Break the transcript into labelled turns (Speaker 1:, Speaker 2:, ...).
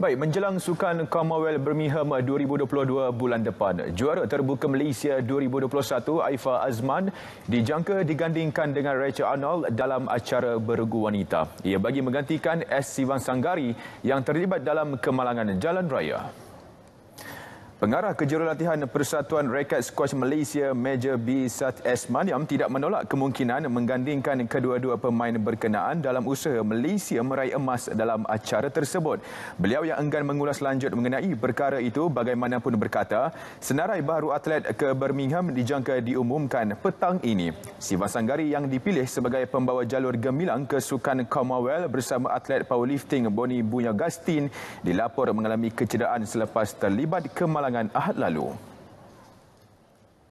Speaker 1: Baik, menjelang sukan Commonwealth Birmingham 2022 bulan depan, juara terbuka Malaysia 2021 Aifa Azman dijangka digandingkan dengan Rachel Arnold dalam acara bergu wanita. Ia bagi menggantikan S. Sivan Sanggari yang terlibat dalam kemalangan jalan raya. Pengarah kejurulatihan Persatuan Rekat Squash Malaysia Major B Sat S Maniam tidak menolak kemungkinan menggandingkan kedua-dua pemain berkenaan dalam usaha Malaysia meraih emas dalam acara tersebut. Beliau yang enggan mengulas lanjut mengenai perkara itu bagaimanapun berkata, senarai baru atlet ke Birmingham dijangka diumumkan petang ini. Siva Sanggari yang dipilih sebagai pembawa jalur gemilang ke Sukan Commonwealth bersama atlet powerlifting Boni Bunyagastin dilaporkan mengalami kecederaan selepas terlibat kemalangan kalangan Ahad lalu.